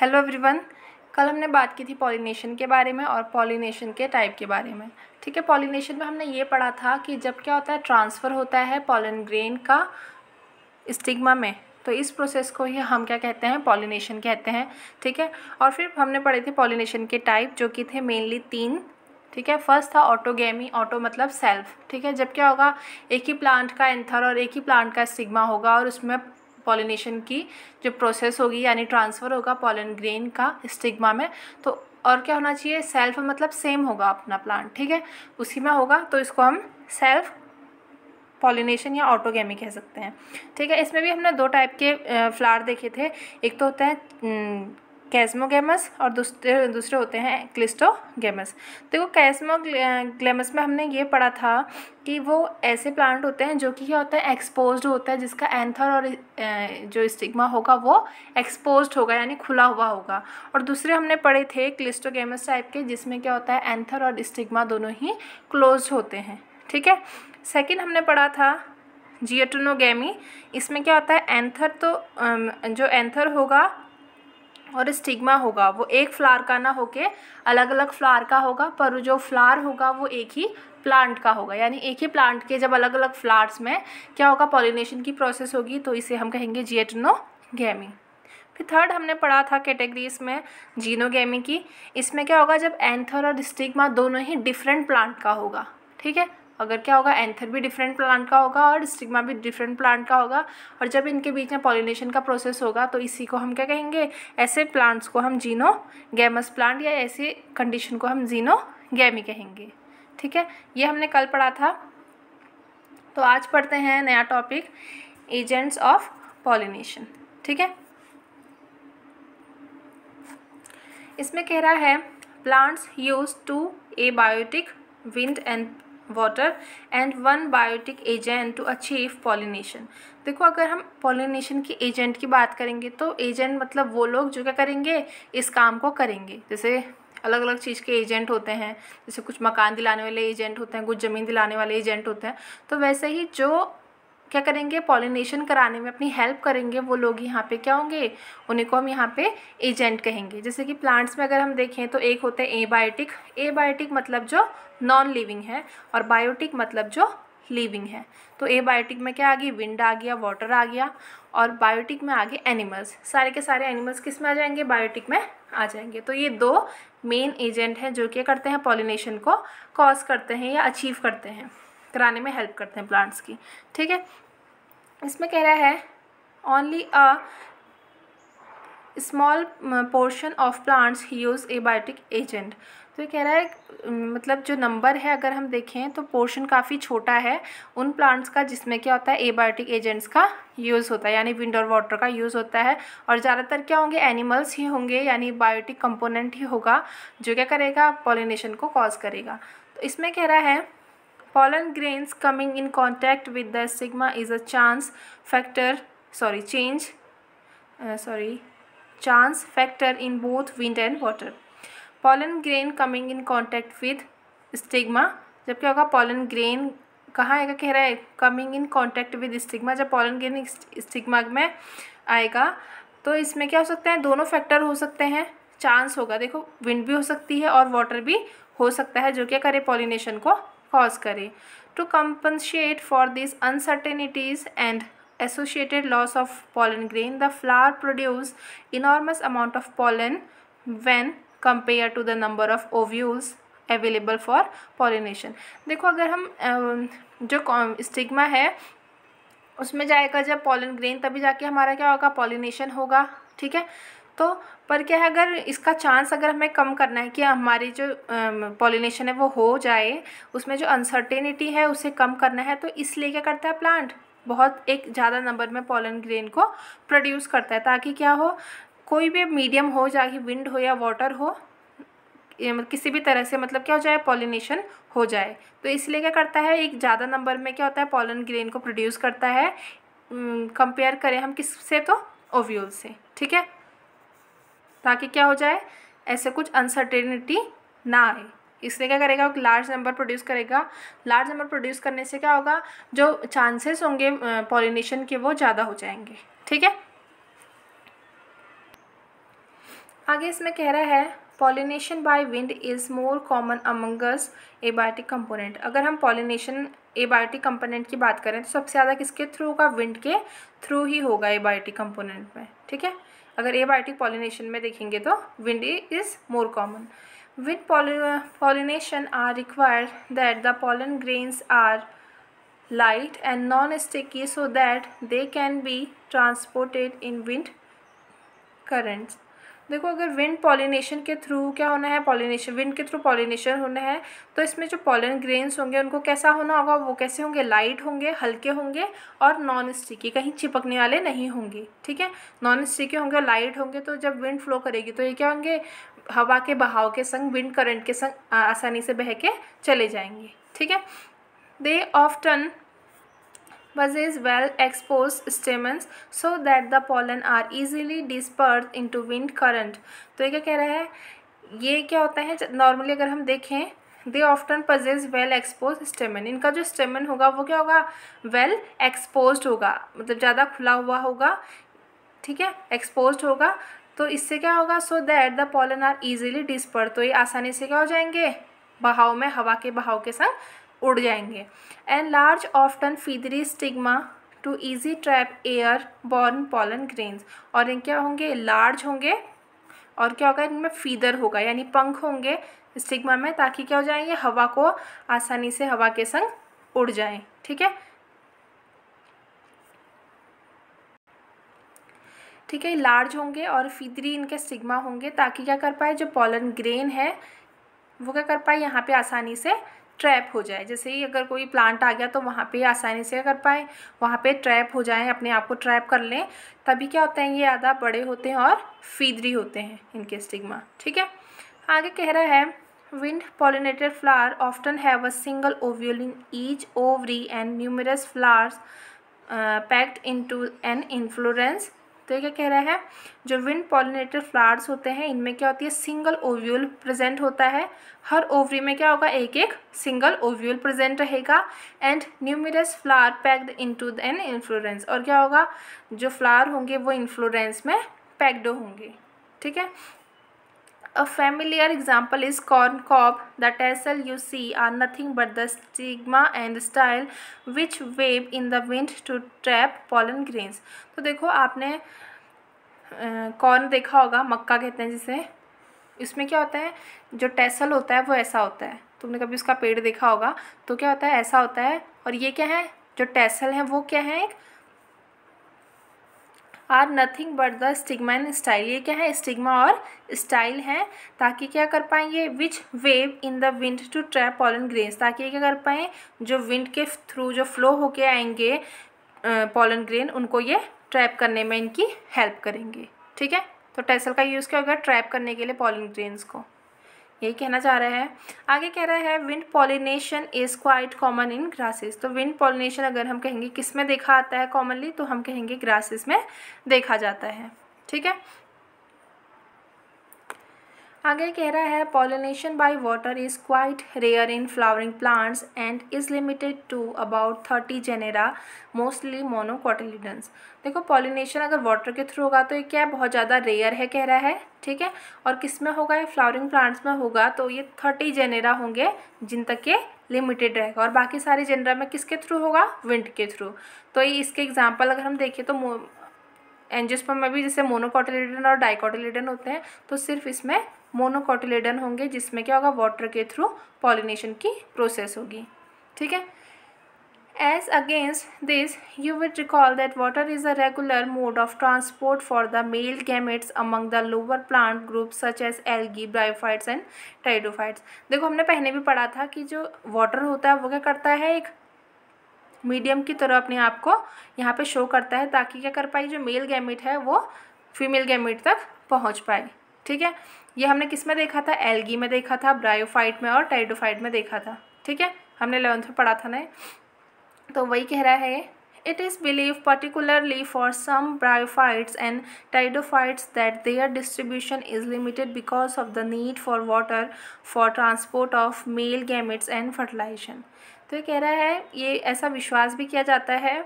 Hello everyone कल हमने बात की थी पॉलिनेशन के बारे में और पॉलिनेशन के टाइप के बारे में ठीक है पॉलिनेशन में हमने ये पढ़ा था कि जब क्या होता है ट्रांसफ़र होता है पॉलन ग्रेन का स्टिग्मा में तो इस प्रोसेस को ही हम क्या कहते हैं पॉलिनेशन कहते हैं ठीक है और फिर हमने पढ़े थे पॉलिनेशन के टाइप जो कि थे मेनली तीन ठीक है फर्स्ट था ऑटोगेमी ऑटो मतलब सेल्फ ठीक है जब क्या होगा एक ही प्लांट का एंथर और एक ही प्लांट का स्टिग्मा होगा और उसमें पॉलिनेशन की जो प्रोसेस होगी यानी ट्रांसफ़र होगा पॉलन ग्रेन का स्टिग्मा में तो और क्या होना चाहिए सेल्फ मतलब सेम होगा अपना प्लांट ठीक है उसी में होगा तो इसको हम सेल्फ पॉलिनेशन या ऑटोगेमी कह सकते हैं ठीक है इसमें भी हमने दो टाइप के फ्लावर देखे थे एक तो होता है कैसमोगेमस और दूसरे दूसरे होते हैं क्लिस्टोगेमस देखो कैस्मोग्लेमस में हमने ये पढ़ा था कि वो ऐसे प्लांट होते हैं जो कि क्या होता है एक्सपोज होता है जिसका एंथर और जो स्टिग्मा होगा वो एक्सपोज होगा यानी खुला हुआ होगा और दूसरे हमने पढ़े थे क्लिस्टोगेमस टाइप के जिसमें क्या होता है एंथर और स्टिग्मा दोनों ही क्लोज होते हैं ठीक है सेकेंड हमने पढ़ा था जियोटोनोगेमी इसमें क्या होता है एंथर तो जो एंथर होगा और स्टिग्मा होगा वो एक फ्लावर का ना होके अलग अलग फ्लावर का होगा पर जो फ्लावर होगा वो एक ही प्लांट का होगा यानी एक ही प्लांट के जब अलग अलग फ्लावर्स में क्या होगा पॉलिनेशन की प्रोसेस होगी तो इसे हम कहेंगे जियटनो गैमी फिर थर्ड हमने पढ़ा था कैटेगरीज में जीनोगेमी की इसमें क्या होगा जब एंथर और स्टिग्मा दोनों ही डिफरेंट प्लांट का होगा ठीक है अगर क्या होगा एंथर भी डिफरेंट प्लांट का होगा और स्टिग्मा भी डिफरेंट प्लांट का होगा और जब इनके बीच में पॉलिनेशन का प्रोसेस होगा तो इसी को हम क्या कहेंगे ऐसे प्लांट्स को हम जीनो गैमस प्लांट या ऐसे कंडीशन को हम जीनो गैमी कहेंगे ठीक है ये हमने कल पढ़ा था तो आज पढ़ते हैं नया टॉपिक एजेंट्स ऑफ पॉलिनेशन ठीक है इसमें कह रहा है plants use two abiotic wind and water and one biotic agent to achieve pollination देखो अगर हम पॉलिनेशन की एजेंट की बात करेंगे तो एजेंट मतलब वो लोग जो क्या करेंगे इस काम को करेंगे जैसे अलग अलग चीज़ के एजेंट होते हैं जैसे कुछ मकान दिलाने वाले एजेंट होते हैं कुछ ज़मीन दिलाने वाले एजेंट होते हैं तो वैसे ही जो क्या करेंगे पॉलिनेशन कराने में अपनी हेल्प करेंगे वो लोग यहाँ पे क्या होंगे उन्हीं को हम यहाँ पे एजेंट कहेंगे जैसे कि प्लांट्स में अगर हम देखें तो एक होते हैं एबायोटिक एबायोटिक मतलब जो नॉन लिविंग है और बायोटिक मतलब जो लिविंग है तो एबायोटिक में क्या आ गई विंड आ गया वाटर आ गया और बायोटिक में आ गए एनिमल्स सारे के सारे एनिमल्स किस में आ जाएंगे बायोटिक में आ जाएंगे तो ये दो मेन एजेंट हैं जो क्या करते हैं पॉलिनेशन को कॉज करते हैं या अचीव करते हैं कराने में हेल्प करते हैं प्लांट्स की ठीक है इसमें कह रहा है only a small portion of plants use abiotic agent तो ये कह रहा है मतलब जो नंबर है अगर हम देखें तो पोर्शन काफ़ी छोटा है उन प्लांट्स का जिसमें क्या होता है एबायोटिक एजेंट्स का यूज़ होता है यानी विंड और वाटर का यूज़ होता है और ज़्यादातर क्या होंगे एनिमल्स ही होंगे यानी बायोटिक कंपोनेंट ही होगा जो क्या करेगा पॉलिनेशन को कॉज करेगा तो इसमें कह रहा है pollen grains coming in contact with the stigma is a chance factor sorry change uh, sorry chance factor in both wind and water pollen grain coming in contact with stigma जब क्या होगा pollen grain कहाँ आएगा कह रहा है coming in contact with stigma जब pollen grain stigma में आएगा तो इसमें क्या हो सकते हैं दोनों फैक्टर हो सकते हैं चांस होगा देखो विंड भी हो सकती है और वाटर भी हो सकता है जो क्या करे पॉलिनेशन को कॉज करें to compensate for this uncertainties and associated loss of pollen grain the flower produce enormous amount of pollen when compare to the number of ovules available for pollination देखो अगर हम जो स्टिग्मा है उसमें जाएगा जब पॉलन ग्रेन तभी जाके हमारा क्या होगा पॉलिनेशन होगा ठीक है तो पर क्या है अगर इसका चांस अगर हमें कम करना है कि हमारी जो पॉलिनेशन है वो हो जाए उसमें जो अनसर्टेनिटी है उसे कम करना है तो इसलिए क्या करता है प्लांट बहुत एक ज़्यादा नंबर में पॉलन ग्रेन को प्रोड्यूस करता है ताकि क्या हो कोई भी मीडियम हो जाए विंड हो या वाटर हो मतलब किसी भी तरह से मतलब क्या हो जाए पॉलिनेशन हो जाए तो इसलिए क्या करता है एक ज़्यादा नंबर में क्या होता है पॉलन ग्रेन को प्रोड्यूस करता है कंपेयर करें हम किस से तो ओव्यूल से ठीक है ताकि क्या हो जाए ऐसे कुछ अनसर्टेनिटी ना आए इसलिए क्या करेगा लार्ज नंबर प्रोड्यूस करेगा लार्ज नंबर प्रोड्यूस करने से क्या होगा जो चांसेस होंगे पॉलिनेशन के वो ज़्यादा हो जाएंगे ठीक है आगे इसमें कह रहा है pollination by wind is more common amongst abiotic component अगर हम पॉलिनेशन एबायोटिक कंपोनेंट की बात करें तो सबसे ज़्यादा किसके थ्रू होगा विंड के थ्रू ही होगा एबायोटिक कंपोनेंट में ठीक है अगर ए एबायोटिक पॉलिनेशन में देखेंगे तो wind is more common with pollination are required that the pollen grains are light and non sticky so that they can be transported in wind currents देखो अगर विंड पॉलिनेशन के थ्रू क्या होना है pollination wind के through pollination होना है तो इसमें जो पॉलन ग्रेन्स होंगे उनको कैसा होना होगा वो कैसे होंगे लाइट होंगे हल्के होंगे और नॉन स्टिकी कहीं चिपकने वाले नहीं होंगे ठीक है नॉन स्टिकी होंगे लाइट होंगे तो जब विंड फ्लो करेगी तो ये क्या होंगे हवा के बहाव के संग विंड करंट के संग आसानी से बह के चले जाएंगे ठीक है they often possess well exposed stamens so that the pollen are easily dispersed into wind current तो ये क्या कह रहा है ये क्या होता है नॉर्मली अगर हम देखें they often possess well expose stamen इनका जो स्टेमन होगा वो क्या होगा वेल एक्सपोज होगा मतलब ज़्यादा खुला हुआ होगा ठीक है एक्सपोज होगा तो इससे क्या होगा so that the pollen are easily dispersed तो ये आसानी से क्या हो जाएंगे बहाव में हवा के बहाव के साथ उड़ जाएंगे and large often feathery stigma to easy trap airborne pollen grains और इन क्या होंगे लार्ज होंगे और क्या होगा इनमें फीदर होगा यानी पंख होंगे स्टिग्मा में ताकि क्या हो जाए ये हवा को आसानी से हवा के संग उड़ जाए ठीक है ठीक है लार्ज होंगे और फीदरी इनके स्टिग्मा होंगे ताकि क्या कर पाए जो पॉलन ग्रेन है वो क्या कर पाए यहाँ पे आसानी से ट्रैप हो जाए जैसे ही अगर कोई प्लांट आ गया तो वहाँ पे आसानी से कर पाए वहाँ पे ट्रैप हो जाए अपने आप को ट्रैप कर लें तभी क्या होता है ये आधा बड़े होते हैं और फीदरी होते हैं इनके स्टिग्मा ठीक है आगे कह रहा है wind pollinated flower often have a single ovule in each ovary and numerous flowers packed into an influence तो ये क्या कह रहा है जो विंड पॉलिनेटेड फ्लावर्स होते हैं इनमें क्या होती है सिंगल ओव्यूल प्रेजेंट होता है हर ओवरी में क्या होगा एक एक सिंगल ओव्यूल प्रेजेंट रहेगा and numerous flower packed into an inflorescence और क्या होगा जो फ्लावर होंगे वो इन्फ्लोरेंस में पैक्ड होंगे ठीक है A familiar example is corn cob. The tassel you see are nothing but the stigma and the style which wave in the wind to trap pollen grains. to dekho aapne corn dekha hoga makka kehte hain jise isme kya hota hai jo tassel hota hai wo aisa hota hai tumne kabhi uska ped dekha hoga to kya hota hai aisa hota hai aur ye kya hai jo tassel hai wo kya hai ek are nothing but the stigma and style ये क्या है stigma और style है ताकि क्या कर पाएंगे which wave in the wind to trap pollen grains ताकि ये क्या कर पाएँ जो विंड के थ्रू जो फ्लो होके आएंगे पॉलन ग्रेन उनको ये ट्रैप करने में इनकी हेल्प करेंगे ठीक है तो टेसल का यूज़ क्या होगा ट्रैप करने के लिए पॉलन ग्रेन्स को यही कहना चाह रहा है आगे कह रहा है wind pollination is quite common in grasses तो विंड पॉलिनेशन अगर हम कहेंगे किस में देखा आता है कॉमनली तो हम कहेंगे ग्रासेस में देखा जाता है ठीक है आगे कह रहा है pollination by water is quite rare in flowering plants and is limited to about thirty genera mostly monocotyledons देखो पॉलिनेशन अगर वाटर के थ्रू होगा तो ये क्या है बहुत ज़्यादा रेयर है कह रहा है ठीक है और किस में होगा ये फ्लावरिंग प्लांट्स में होगा तो ये थर्टी जेनेरा होंगे जिन तक ये लिमिटेड रहेगा और बाकी सारे जेनेरा में किसके थ्रू होगा विंड के थ्रू तो ये इसके एग्जाम्पल अगर हम देखें तो एंजियोस्पर्म में भी जैसे मोनोकोटिलिडन और डाइकोटिलिडन होते हैं तो सिर्फ इसमें मोनोकोटिलेडन होंगे जिसमें क्या होगा वाटर के थ्रू पॉलिनेशन की प्रोसेस होगी ठीक है as against this you will recall that water is a regular mode of transport for the male gametes among the lower plant group such as algae bryophytes and pteridophytes देखो हमने पहले भी पढ़ा था कि जो वाटर होता है वो क्या करता है एक मीडियम की तरह अपने आप को यहाँ पे शो करता है ताकि क्या कर पाए जो मेल गैमेट है वो फीमेल गैमेट तक पहुँच पाए ठीक है ये हमने किस में देखा था एलगी में देखा था ब्रायोफाइट में और टाइडोफाइट में देखा था ठीक है हमने इलेवंथ में पढ़ा था ना तो वही कह रहा है it is believe particularly for some bryophytes and pteridophytes that their distribution is limited because of the need for water for transport of male gametes and fertilization तो ये कह रहा है ये ऐसा विश्वास भी किया जाता है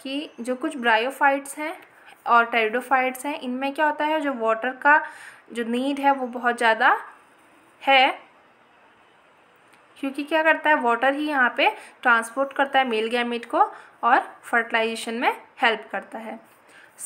कि जो कुछ ब्रायोफाइट्स हैं और टाइडोफाइट्स हैं इनमें क्या होता है जो वाटर का जो नीड है वो बहुत ज़्यादा है क्योंकि क्या करता है वाटर ही यहाँ पे ट्रांसपोर्ट करता है मेल गैमिट को और फर्टिलाइजेशन में हेल्प करता है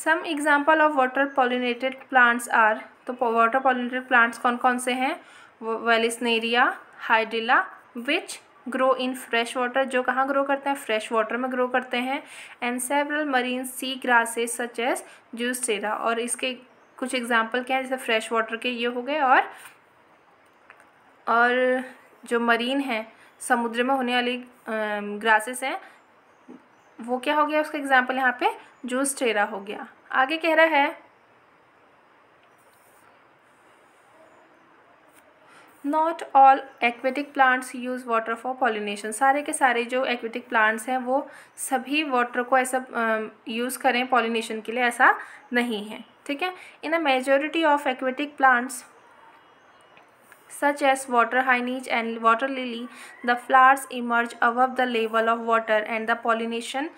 some example of water pollinated plants are तो वाटर पॉलिनेटेड प्लांट्स कौन कौन से हैं Vallisneria Hydrilla which grow in fresh water जो कहाँ ग्रो करते हैं फ्रेश वाटर में ग्रो करते हैं and several marine sea grasses such as Zostera और इसके कुछ एग्जाम्पल क्या है जैसे फ्रेश वाटर के ये हो गए और और जो मरीन है समुद्र में होने वाली ग्रासेस हैं वो क्या हो गया उसका एग्जाम्पल यहाँ पे जूस टेरा हो गया आगे कह रहा है not all aquatic plants use water for pollination सारे के सारे जो एक्वेटिक प्लांट्स हैं वो सभी वाटर को ऐसा यूज़ करें पॉलिनेशन के लिए ऐसा नहीं है ठीक है in a majority of aquatic plants such as water हाइनीज and water lily the flowers emerge above the level of water and the pollination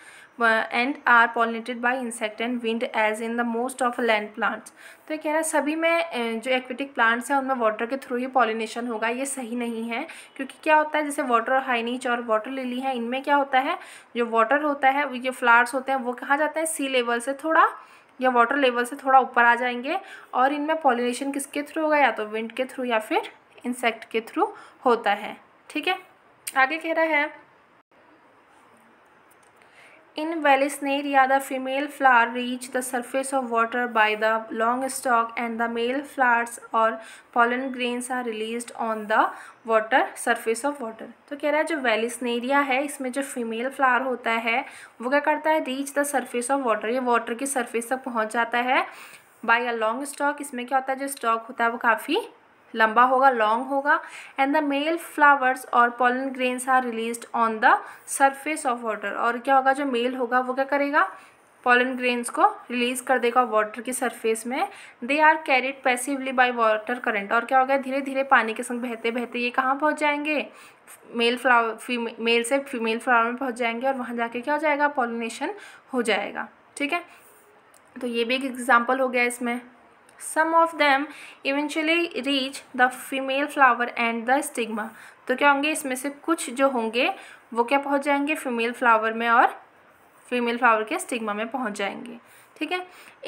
and are pollinated by insect and wind as in the most of land plants तो ये कह रहा है सभी में जो aquatic plants हैं उनमें वाटर के थ्रू ही पॉलिनेशन होगा ये सही नहीं है क्योंकि क्या होता है जैसे वाटर हाइनीच और वाटर लिली है इनमें क्या होता है जो वाटर होता है ये फ्लावर्स होते हैं वो कहाँ जाते हैं सी लेवल से थोड़ा या वाटर लेवल से थोड़ा ऊपर आ जाएंगे और इनमें पॉलिनेशन किसके थ्रू होगा या तो विंड के थ्रू या फिर इंसेक्ट के थ्रू होता है ठीक है आगे कह रहा है in Vallisneria the female flower reach the surface of water by the long stalk and the male flowers or pollen grains are release on the water surface of water तो कह रहा है जो वेलिसनेरिया है इसमें जो female flower होता है वो क्या करता है reach the surface of water ये वाटर की सर्फेस तक पहुँच जाता है बाई अ लॉन्ग स्टॉक इसमें क्या होता है जो स्टॉक होता है वो काफ़ी लंबा होगा लॉन्ग होगा and the male flowers or pollen grains are release on the surface of water और क्या होगा जो मेल होगा वो क्या करेगा पॉलन ग्रेन्स को रिलीज कर देगा वाटर की सरफेस में they are carried passively by water current और क्या हो गया धीरे धीरे पानी के संग बहते बहते ये कहाँ पहुँच जाएंगे मेल फ्लावर मेल से फीमेल फ्लावर में पहुँच जाएंगे और वहाँ जाके क्या हो जाएगा पॉलिनेशन हो जाएगा ठीक है तो ये भी एक एग्जाम्पल हो गया इसमें some of them eventually reach the female flower and the stigma तो क्या होंगे इसमें से कुछ जो होंगे वो क्या पहुंच जाएंगे फीमेल फ्लावर में और फीमेल फ्लावर के स्टिग्मा में पहुंच जाएंगे ठीक है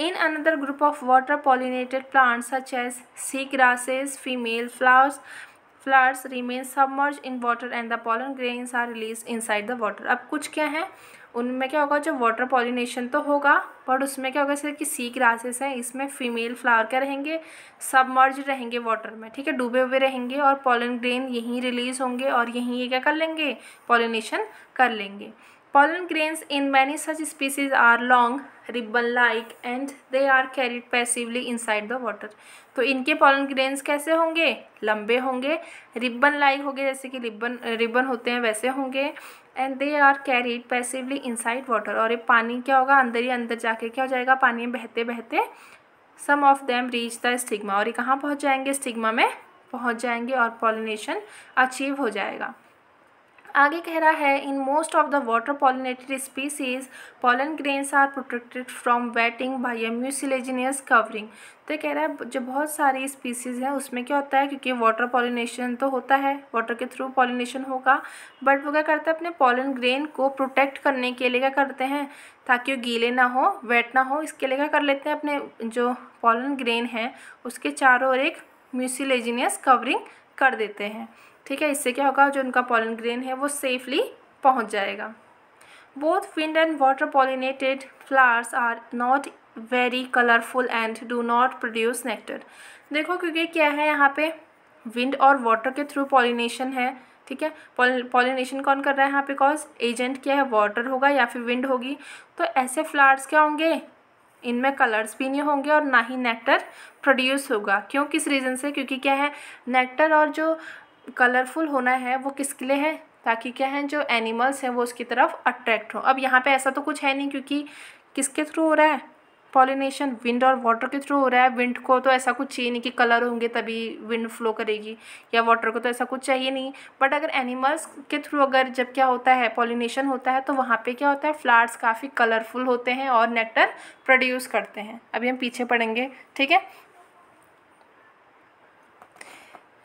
in another group of water pollinated plants such as sea grasses female flowers flowers remain in water and the the grain are release inside the water अब कुछ क्या है उनमें क्या होगा जो वाटर पॉलिनेशन तो होगा बट उसमें क्या होगा जैसे कि सी ग्रासेस हैं इसमें फीमेल फ्लावर क्या रहेंगे सबमर्ज रहेंगे वाटर में ठीक है डूबे हुए रहेंगे और पॉलन ग्रेन यहीं रिलीज़ होंगे और यहीं ये क्या कर लेंगे पॉलिनेशन कर लेंगे Pollen grains in many such species are long ribbon like and they are carried passively inside the water. तो इनके pollen grains कैसे होंगे लंबे होंगे ribbon like होंगे जैसे कि ribbon ribbon होते हैं वैसे होंगे and they are carried passively inside water. और ये पानी क्या होगा अंदर ही अंदर जाके क्या हो जाएगा पानी में बहते बहते some of them reach the stigma और ये कहाँ पहुँच जाएंगे स्टिग्मा में पहुँच जाएंगे और पॉलिनेशन अचीव हो जाएगा आगे कह रहा है in most of the water pollinated species pollen grains are protected from wetting by a mucilaginous covering तो कह रहा है जो बहुत सारी स्पीसीज़ हैं उसमें क्या होता है क्योंकि वाटर पॉलिनेशन तो होता है वाटर के थ्रू पॉलिनेशन होगा बट वो क्या करते हैं अपने पॉलन ग्रेन को प्रोटेक्ट करने के लिए क्या करते हैं ताकि वो गीले ना हो वेट ना हो इसके लिए क्या कर लेते हैं अपने जो पॉलन ग्रेन है उसके चारों ओर एक म्यूसिलेजिनियस कवरिंग कर देते हैं ठीक है इससे क्या होगा जो उनका पॉलन ग्रेन है वो सेफली पहुंच जाएगा both wind and water pollinated flowers are not very colourful and do not produce nectar देखो क्योंकि क्या है यहाँ पे विंड और वाटर के थ्रू पॉलिनेशन है ठीक है पॉलिनेशन कौन कर रहा है यहाँ पे एजेंट क्या है वाटर होगा या फिर विंड होगी तो ऐसे फ्लावर्स क्या होंगे इनमें कलर्स भी नहीं होंगे और ना ही नेक्टर प्रोड्यूस होगा क्यों किस रीज़न से क्योंकि क्या है नेक्टर और जो कलरफुल होना है वो किसके लिए है ताकि क्या है जो एनिमल्स हैं वो उसकी तरफ अट्रैक्ट हो अब यहाँ पे ऐसा तो कुछ है नहीं क्योंकि किसके थ्रू हो रहा है पॉलिनेशन विंड और वाटर के थ्रू हो रहा है विंड को तो ऐसा कुछ चाहिए नहीं कि कलर होंगे तभी विंड फ्लो करेगी या वाटर को तो ऐसा कुछ चाहिए नहीं बट अगर एनिमल्स के थ्रू अगर जब क्या होता है पॉलिनेशन होता है तो वहाँ पे क्या होता है फ्लावर्स काफ़ी कलरफुल होते हैं और नेक्टर प्रोड्यूस करते हैं अभी हम पीछे पड़ेंगे ठीक है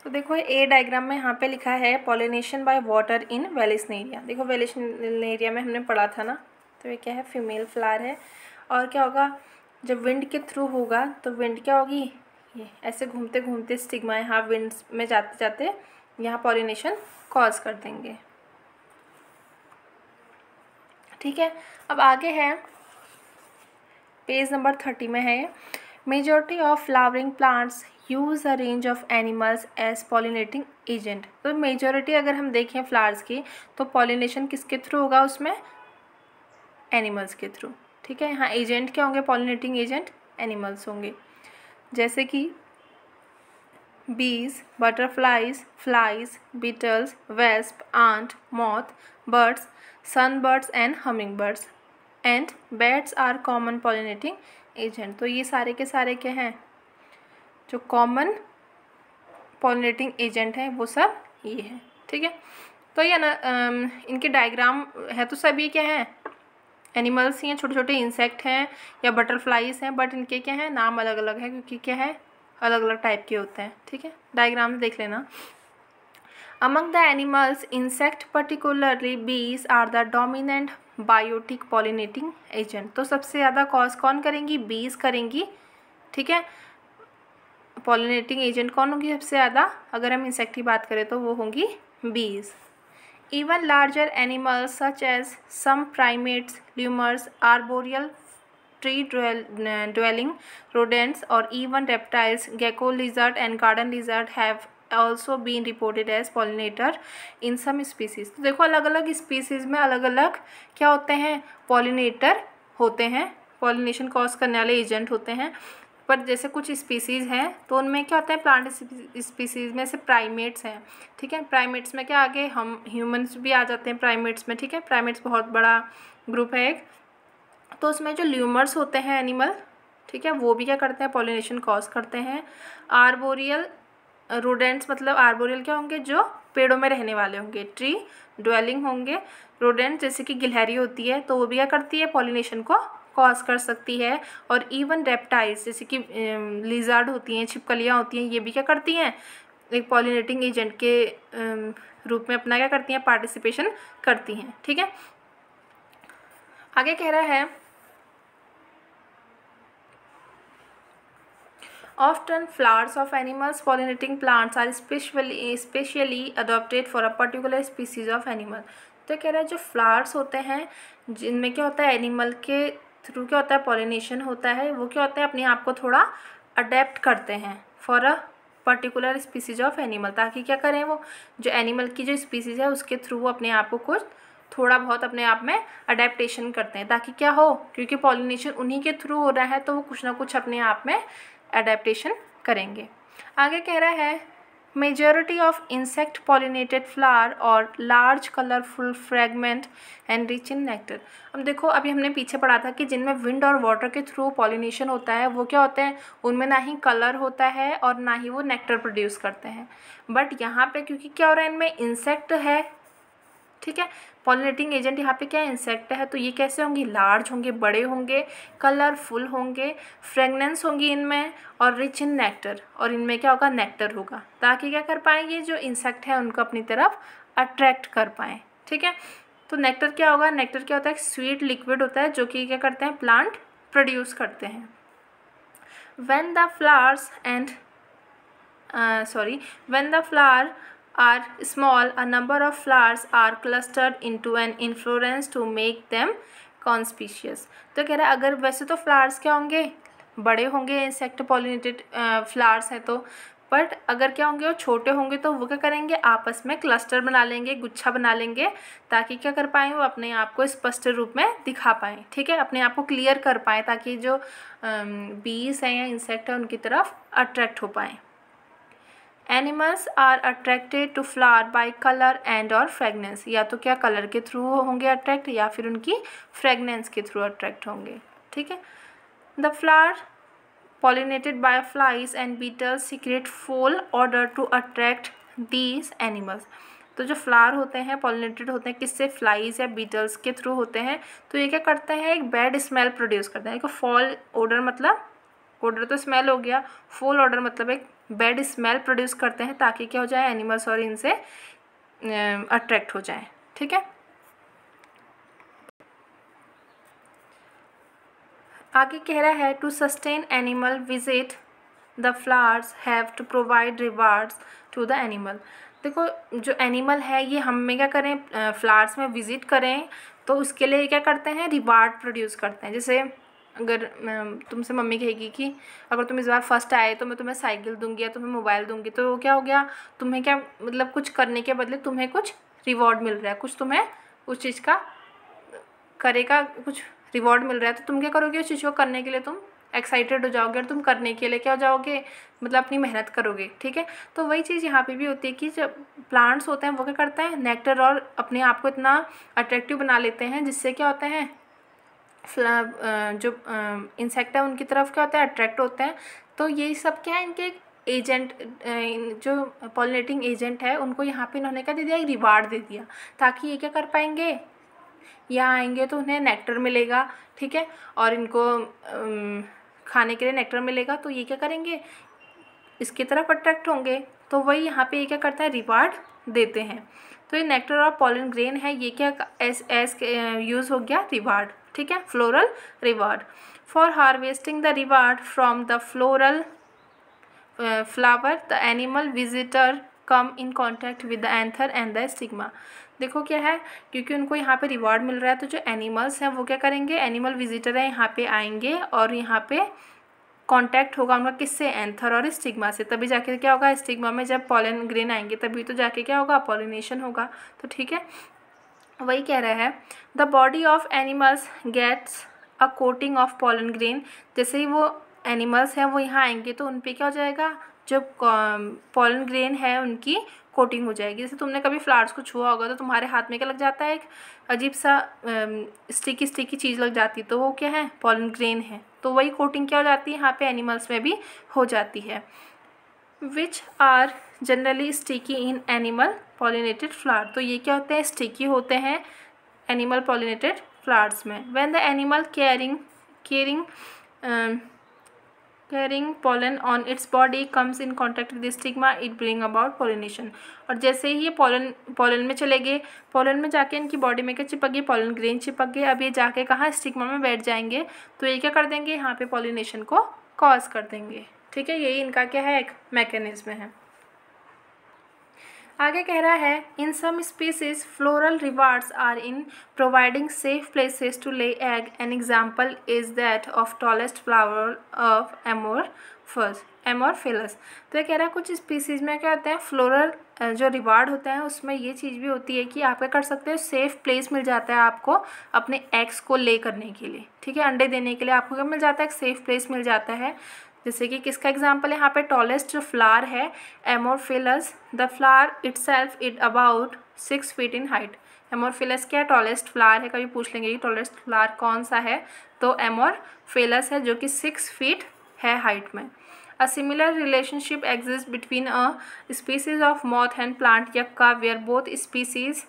तो देखो ए डायग्राम में यहाँ पे लिखा है pollination by water in Vallisneria area देखो वेलिसन एरिया में हमने पढ़ा था ना तो ये क्या है फीमेल फ्लावर है और क्या होगा जब विंड के थ्रू होगा तो विंड क्या होगी ये ऐसे घूमते घूमते स्टिग्मा यहाँ विंड में जाते जाते यहाँ पॉलिनेशन कॉज कर देंगे ठीक है अब आगे है पेज नंबर थर्टी में है majority of flowering plants use a range of animals as pollinating agent तो मेजोरिटी अगर हम देखें फ्लावर्स की तो पॉलिनेशन किसके थ्रू होगा उसमें एनिमल्स के थ्रू ठीक है यहाँ एजेंट क्या होंगे पॉलिनेटिंग एजेंट एनिमल्स होंगे जैसे कि bees butterflies flies beetles wasp ant moth birds sunbirds and hummingbirds and bats are common pollinating agent तो ये सारे के सारे क्या हैं जो कॉमन पॉलिनेटिंग एजेंट हैं वो सब ये हैं ठीक है तो ये ना इनके डायग्राम है तो सभी क्या हैं एनिमल्स ही हैं छोटे छोटे इंसेक्ट हैं या बटरफ्लाइज हैं बट इनके क्या हैं नाम अलग अलग है क्योंकि क्या है अलग अलग टाइप के होते हैं ठीक है डायग्राम देख लेना Among the animals, insect particularly bees are the dominant biotic pollinating agent तो सबसे ज़्यादा कॉज कौन करेंगी बीज करेंगी ठीक है पॉलिनेटिंग एजेंट कौन होंगी सबसे ज़्यादा अगर हम इंसेक्ट की बात करें तो वो होंगी bees even larger animals such as some primates lemurs arboreal tree dwelling rodents or even reptiles gecko lizard and garden lizard have also been reported as pollinator in some species तो देखो अलग अलग स्पीसीज में अलग अलग क्या होते हैं पॉलिनेटर होते हैं पॉलिनेशन कॉज करने वाले एजेंट होते हैं पर जैसे कुछ स्पीसीज़ हैं तो उनमें क्या होता है प्लांट स्पीसीज़ में से प्राइमेट्स हैं ठीक है प्राइमेट्स में क्या आगे हम ह्यूमंस भी आ जाते हैं प्राइमेट्स में ठीक है प्राइमेट्स बहुत बड़ा ग्रुप है एक तो उसमें जो ल्यूमर्स होते हैं एनिमल ठीक है वो भी क्या करते हैं पॉलिनेशन कॉज करते हैं आर्बोरियल रोडेंट्स मतलब आर्बोरियल क्या होंगे जो पेड़ों में रहने वाले होंगे ट्री ड्वेलिंग होंगे रोडेंट्स जैसे कि गिलहरी होती है तो वो भी क्या करती है पॉलिनेशन को कॉज कर सकती है और इवन रेप्टाइल्स जैसे कि लिजार्ड होती हैं छिपकलियाँ होती हैं ये भी क्या करती हैं एक पॉलिनेटिंग एजेंट के रूप में अपना क्या करती हैं पार्टिसिपेशन करती हैं ठीक है आगे कह रहा है Often flowers of animals pollinating plants are specially specially adopted for a particular species of animal. तो कह रहा है जो फ्लावर्स होते हैं जिनमें क्या होता है एनिमल के थ्रू क्या होता है पॉलिनेशन होता है वो क्या होता है अपने आप को थोड़ा अडेप्ट करते हैं for a particular species of animal ताकि क्या करें वो जो एनिमल की जो स्पीसीज है उसके थ्रू वो अपने आप को कुछ थोड़ा बहुत अपने आप में अडेप्टेशन करते हैं ताकि क्या हो क्योंकि पॉलिनेशन उन्हीं के थ्रू हो रहा है तो वो कुछ ना कुछ अपने आप में एडेप्टन करेंगे आगे कह रहा है majority of insect pollinated flower are large colourful fragrant and rich in nectar अब देखो अभी हमने पीछे पढ़ा था कि जिनमें विंड और वाटर के थ्रू पॉलिनेशन होता है वो क्या होते हैं उनमें ना ही कलर होता है और ना ही वो नेक्टर प्रोड्यूस करते हैं बट यहाँ पे क्योंकि क्या हो रहा है इनमें इंसेक्ट है ठीक है पॉलिनेटिंग एजेंट यहाँ पे क्या इंसेक्ट है तो ये कैसे होंगे लार्ज होंगे बड़े होंगे कलरफुल होंगे फ्रेगनेंस होंगी इनमें और रिच इन नेक्टर और इनमें क्या होगा नेक्टर होगा ताकि क्या कर पाएंगे जो इंसेक्ट है उनको अपनी तरफ अट्रैक्ट कर पाएँ ठीक है तो नेक्टर क्या होगा नेक्टर क्या होता है स्वीट लिक्विड होता है जो कि क्या करते हैं प्लांट प्रोड्यूस करते हैं when the flowers and sorry when the flower are small, a number of flowers are clustered into an inflorescence to make them conspicuous तो कह रहा है अगर वैसे तो फ्लावर्स क्या होंगे बड़े होंगे इंसेक्ट पॉलिनेटेड फ्लावर्स हैं तो बट अगर क्या होंगे वो छोटे होंगे तो वो क्या करेंगे आपस में क्लस्टर बना लेंगे गुच्छा बना लेंगे ताकि क्या कर पाएँ वो अपने आप को स्पष्ट रूप में दिखा पाएँ ठीक है अपने आप को क्लियर कर पाएँ ताकि जो बीज हैं या इंसेक्ट हैं उनकी तरफ अट्रैक्ट हो पाएँ animals are attracted to flower by colour and or fragrance या तो क्या कलर के थ्रू होंगे अट्रैक्ट या फिर उनकी फ्रेगनेंस के थ्रू अट्रैक्ट होंगे ठीक है the flower pollinated by flies and beetles secrete foul odour to attract these animals तो जो फ्लावर होते हैं पॉलिनेटेड होते हैं किससे फ्लाइज या बीटल्स के थ्रू होते हैं तो ये क्या करते हैं एक बैड स्मेल प्रोड्यूस करते हैं एक फॉल ऑर्डर मतलब ऑर्डर तो स्मेल हो गया फॉल ऑर्डर मतलब एक बैड स्मेल प्रोड्यूस करते हैं ताकि क्या हो जाए एनिमल्स और इनसे अट्रैक्ट हो जाए ठीक है आगे कह रहा है to sustain animal visit the flowers have to provide rewards to the animal देखो जो एनिमल है ये हम में क्या करें फ्लावर्स में विजिट करें तो उसके लिए क्या करते हैं रिवार्ड प्रोड्यूस करते हैं जैसे अगर तुमसे मम्मी कहेगी कि अगर तुम इस बार फर्स्ट आए तो मैं तुम्हें साइकिल दूंगी या तुम्हें मोबाइल दूंगी तो क्या हो गया तुम्हें क्या मतलब कुछ करने के बदले तुम्हें कुछ रिवॉर्ड मिल रहा है कुछ तुम्हें उस चीज़ का करेगा कुछ रिवॉर्ड मिल रहा है तो तुम क्या करोगे उस चीज़ को करने के लिए तुम एक्साइटेड हो जाओगे और तुम करने के लिए क्या हो जाओगे मतलब अपनी मेहनत करोगे ठीक है तो वही चीज़ यहाँ पे भी होती है कि जब प्लांट्स होते हैं वो क्या करते हैं नेक्टर और अपने आप को इतना अट्रैक्टिव बना लेते हैं जिससे क्या होते हैं जो इंसेक्ट है उनकी तरफ क्या होता है अट्रैक्ट होते हैं तो ये सब क्या है इनके एजेंट जो पॉलिनेटिंग एजेंट है उनको यहाँ पे इन्होंने क्या दे दिया रिवार्ड दे दिया ताकि ये क्या कर पाएंगे यहाँ आएंगे तो उन्हें नेक्टर मिलेगा ठीक है और इनको खाने के लिए नेक्टर मिलेगा तो ये क्या करेंगे इसकी तरफ अट्रैक्ट होंगे तो वही यहाँ पे ये क्या करता है रिवार्ड देते हैं तो ये नेक्टर और पॉलिन ग्रेन है ये क्या एस एस यूज़ हो गया रिवार्ड ठीक है floral reward for harvesting the reward from the floral flower the animal visitor come in contact with the anther and the stigma देखो क्या है क्योंकि उनको यहाँ पे रिवॉर्ड मिल रहा है तो जो एनिमल्स हैं वो क्या करेंगे एनिमल विजिटर हैं यहाँ पे आएंगे और यहाँ पे कांटेक्ट होगा उनका किससे एंथर और स्टिग्मा से तभी जाके क्या होगा स्टिग्मा में जब पॉलन ग्रेन आएंगे तभी तो जाके क्या होगा पॉलिनेशन होगा तो ठीक है वही कह रहा है the body of animals gets a coating of pollen grain जैसे ही वो एनिमल्स हैं वो यहाँ आएंगे तो उन पर क्या हो जाएगा जो पॉलन ग्रेन है उनकी कोटिंग हो जाएगी जैसे तुमने कभी फ्लावर्स को छुआ होगा तो तुम्हारे हाथ में क्या लग जाता है एक अजीब सा स्टिकी स्टिकी चीज़ लग जाती है तो वो क्या है पॉलन ग्रेन है तो वही कोटिंग क्या हो जाती है यहाँ पे एनिमल्स में भी हो जाती है which are generally sticky in animal pollinated flower तो ये क्या होते हैं स्टिकी होते हैं एनिमल पॉलिनेटेड फ्लावर्स में when the animal carrying carrying carrying pollen on its body comes in contact with stigma it bring about pollination और जैसे ही ये पोलन पोलन में चले गए पोलन में जाके इनकी बॉडी में क्या चिपक गई पोलन ग्रेन चिपक गए अब ये जाके कहाँ स्टिग्मा में बैठ जाएंगे तो ये क्या कर देंगे यहाँ पे पॉलिनेशन को कॉज कर देंगे ठीक है यही इनका क्या है एक मैकेनिज्म है आगे कह रहा है in some species floral rewards are in providing safe places to lay egg an example is that of tallest flower of Amorphophallus Amorphophallus तो ये कह रहा है कुछ स्पीसीज़ में क्या होता है फ्लोरल जो रिवार्ड होता है उसमें ये चीज़ भी होती है कि आप क्या कर सकते हो सेफ़ प्लेस मिल जाता है आपको अपने एग्स को ले करने के लिए ठीक है अंडे देने के लिए आपको क्या मिल जाता है एक सेफ़ प्लेस मिल जाता है जैसे कि किसका एग्जाम्पल यहाँ पे टॉलेस्ट जो फ्लार है Amorphophallus the flower itself it about six feet in height Amorphophallus क्या टॉलेस्ट फ्लार है कभी पूछ लेंगे कि टॉलेस्ट फ्लार कौन सा है तो एमोरफेलस है जो कि सिक्स फीट है हाइट में a similar relationship exist between a species of moth and plant yucca where both species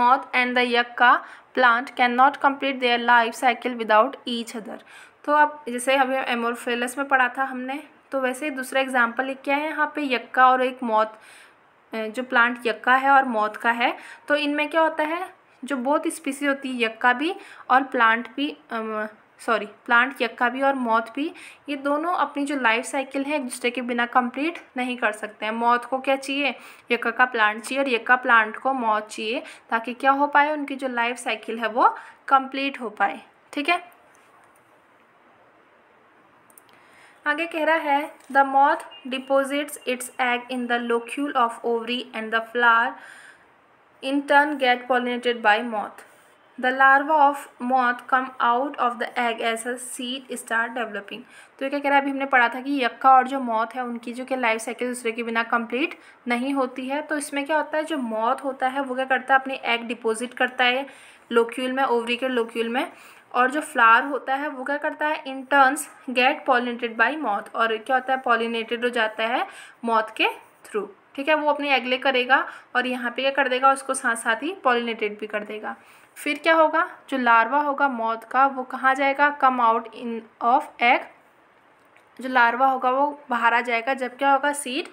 moth and the yucca plant can not complete their life cycle without each other तो अब जैसे अभी एमोरफेलस में पढ़ा था हमने तो वैसे ही दूसरा एग्जाम्पल एक क्या है यहाँ पे यक्का और एक मौत जो प्लांट यक्का है और मौत का है तो इनमें क्या होता है जो बहुत स्पीसी होती है यक्का भी और प्लांट भी सॉरी प्लांट यक्का भी और मौत भी ये दोनों अपनी जो लाइफ साइकिल है एक दूसरे के बिना कंप्लीट नहीं कर सकते हैं मौत को क्या चाहिए यक्का का प्लांट चाहिए और यक्का प्लांट को मौत चाहिए ताकि क्या हो पाए उनकी जो लाइफ साइकिल है वो कंप्लीट हो पाए ठीक है आगे कह रहा है the moth deposits its egg in the locule of ovary and the flower in turn get pollinated by moth the larva of moth come out of the egg as a seed start developing तो ये क्या कह रहा है अभी हमने पढ़ा था कि यक्का और जो मौत है उनकी जो क्या लाइफ साइकिल दूसरे के बिना कंप्लीट नहीं होती है तो इसमें क्या होता है जो मौत होता है वो क्या करता है अपने एग डिपोजिट करता है लोक्यूल में ओवरी के लोक्यूल में और जो फ्लावर होता है वो क्या करता है in turns get pollinated by moth और क्या होता है पॉलिनेटेड हो जाता है मॉथ के थ्रू ठीक है वो अपने एगले करेगा और यहाँ पे क्या कर देगा उसको साथ साथ ही पॉलिनेटेड भी कर देगा फिर क्या होगा जो लार्वा होगा मौत का वो कहाँ जाएगा come out in of egg जो लार्वा होगा वो बाहर आ जाएगा जब क्या होगा सीड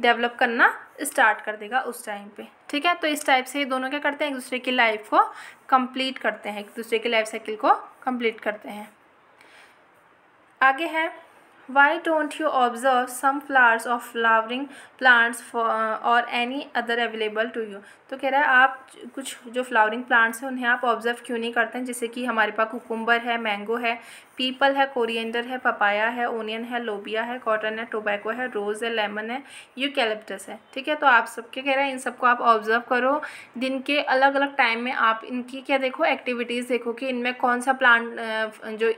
डेवलप करना स्टार्ट कर देगा उस टाइम पे ठीक है तो इस टाइप से ये दोनों क्या करते हैं एक दूसरे की लाइफ को कंप्लीट करते हैं एक दूसरे की लाइफ साइकिल को कंप्लीट करते हैं आगे है why don't you observe some flowers of flowering plants for, और uh, any other available to you तो कह रहा है आप कुछ जो फ्लावरिंग प्लांट्स हैं उन्हें आप ऑब्जर्व क्यों नहीं करते हैं जैसे कि हमारे पास कुकुम्बर है मैंगो है पीपल है कोरिएंडर है पपाया है ओनियन है लोबिया है कॉटन है टोबैको है रोज़ है लेमन है यू कैलिप्टस है ठीक है तो आप सब क्या कह रहे हैं इन सबको आप ऑब्जर्व करो दिन के अलग अलग टाइम में आप इनकी क्या देखो एक्टिविटीज़ देखो कि इनमें कौन सा प्लांट जो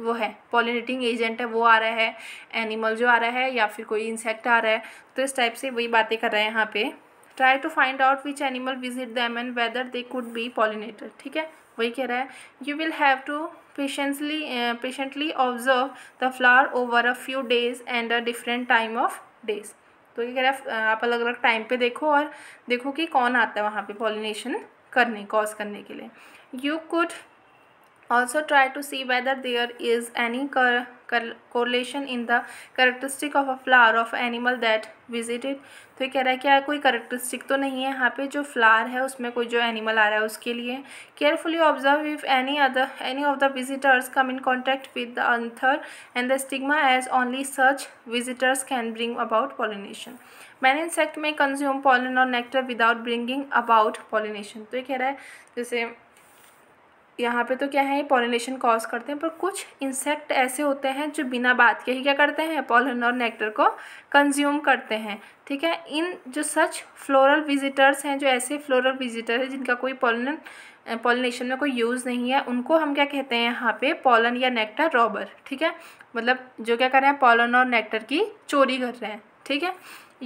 वो है पॉलिनेटिंग एजेंट है वो आ रहा है एनिमल जो आ रहा है या फिर कोई इंसेक्ट आ रहा है तो इस टाइप से वही बातें कर रहे हैं यहाँ पे try to find out which animal visit them and whether they could be pollinated ठीक है वही कह रहा है you will have to patiently patiently observe the flower over a few days and a different time of days तो ये कह रहा है आप अलग अलग टाइम पे देखो और देखो कि कौन आता है वहाँ पे पॉलिनेशन करने कॉज करने के लिए you could also try to see whether there is any cor cor correlation in the characteristic of a flower of animal that visited तो ये कह रहा है कि यार कोई करेक्टरिस्टिक तो नहीं है यहाँ पे जो फ्लावर है उसमें कोई जो एनिमल आ रहा है उसके लिए carefully observe if any other any of the visitors come in contact with the anther and the stigma as only such visitors can bring about pollination many insect may consume pollen or nectar without bringing about pollination तो ये कह रहा है जैसे यहाँ पे तो क्या है पॉलिनेशन कॉज करते हैं पर कुछ इंसेक्ट ऐसे होते हैं जो बिना बात के ही क्या करते हैं पॉलन और नेक्टर को कंज्यूम करते हैं ठीक है इन जो सच फ्लोरल विजिटर्स हैं जो ऐसे फ्लोरल विजिटर हैं जिनका कोई पॉलन पॉलिनेशन में कोई यूज़ नहीं है उनको हम क्या कहते हैं यहाँ पे पॉलन या नेक्टर रॉबर ठीक है मतलब जो क्या कर रहे हैं पॉलन और नेक्टर की चोरी कर रहे हैं ठीक है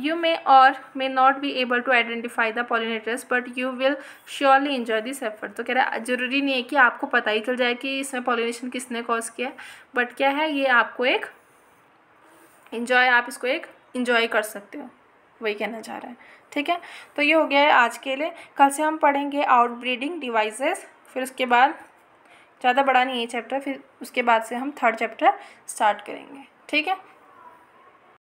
You may or may not be able to identify the pollinators, but you will surely enjoy this effort. तो कह रहा है ज़रूरी नहीं है कि आपको पता ही चल जाए कि इसमें पॉलिनेशन किसने कॉज किया है बट क्या है ये आपको एक इन्जॉय आप इसको एक इन्जॉय कर सकते हो वही कहना चाह रहा है ठीक है तो ये हो गया है आज के लिए कल से हम पढ़ेंगे आउट ब्रीडिंग डिवाइसेस फिर उसके बाद ज़्यादा बड़ा नहीं है चैप्टर फिर उसके बाद से हम थर्ड चैप्टर स्टार्ट करेंगे ठीक है